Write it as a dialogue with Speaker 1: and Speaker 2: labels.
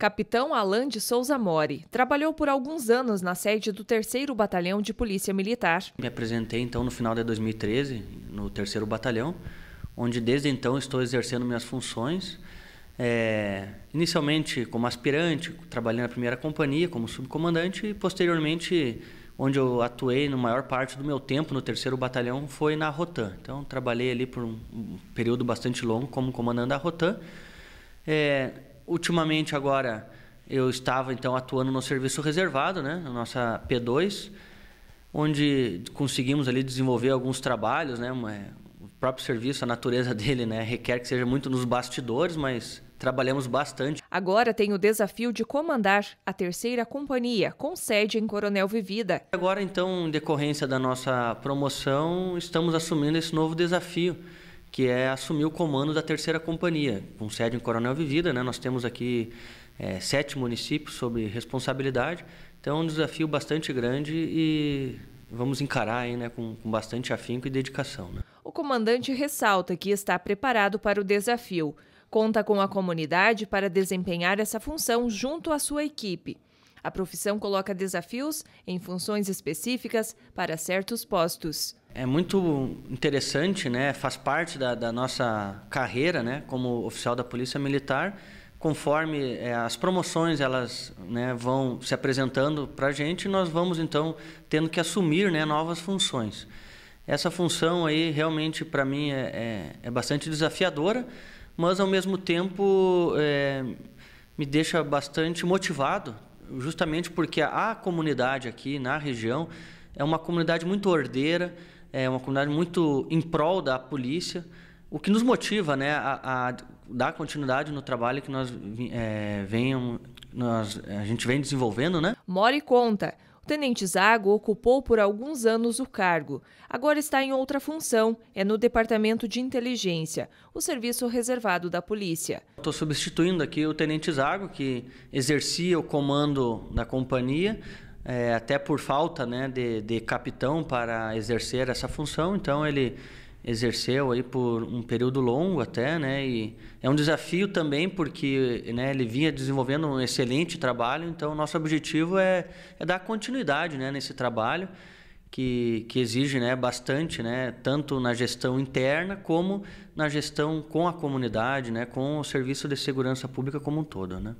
Speaker 1: Capitão Alain de Souza Mori trabalhou por alguns anos na sede do 3 Batalhão de Polícia Militar.
Speaker 2: Me apresentei então no final de 2013 no 3 Batalhão, onde desde então estou exercendo minhas funções. É, inicialmente como aspirante, trabalhando na primeira companhia como subcomandante e posteriormente onde eu atuei na maior parte do meu tempo no terceiro batalhão foi na Rotan. Então trabalhei ali por um, um período bastante longo como comandante da Rotan. É, Ultimamente agora eu estava então atuando no serviço reservado, né, na nossa P2, onde conseguimos ali desenvolver alguns trabalhos, né, o próprio serviço, a natureza dele, né, requer que seja muito nos bastidores, mas trabalhamos bastante.
Speaker 1: Agora tem o desafio de comandar a terceira companhia, com sede em Coronel Vivida. Agora,
Speaker 2: então, em decorrência da nossa promoção, estamos assumindo esse novo desafio que é assumir o comando da terceira companhia, com sede em Coronel Vivida. Né? Nós temos aqui é, sete municípios sob responsabilidade, então é um desafio bastante grande e vamos encarar aí, né, com, com bastante afinco e dedicação. Né?
Speaker 1: O comandante ressalta que está preparado para o desafio. Conta com a comunidade para desempenhar essa função junto à sua equipe. A profissão coloca desafios em funções específicas para certos postos.
Speaker 2: É muito interessante, né? faz parte da, da nossa carreira né? como oficial da Polícia Militar conforme é, as promoções elas né, vão se apresentando para a gente, nós vamos então tendo que assumir né, novas funções. Essa função aí realmente para mim é, é, é, bastante desafiadora, mas ao mesmo tempo é, me deixa bastante motivado justamente porque a comunidade aqui na região é uma comunidade muito ordeira, é uma comunidade muito em prol da polícia, o que nos motiva né, a, a dar continuidade no trabalho que nós, é, venham, nós, a gente vem desenvolvendo. Né?
Speaker 1: e conta Tenente Zago ocupou por alguns anos o cargo. Agora está em outra função, é no Departamento de Inteligência, o serviço reservado da polícia.
Speaker 2: Estou substituindo aqui o Tenente Zago, que exercia o comando da companhia, é, até por falta né, de, de capitão para exercer essa função, então ele exerceu aí por um período longo até, né? E é um desafio também porque né, ele vinha desenvolvendo um excelente trabalho, então nosso objetivo é, é dar continuidade né, nesse trabalho que, que exige né, bastante, né, tanto na gestão interna como na gestão com a comunidade, né, com o serviço de segurança pública como um todo. Né?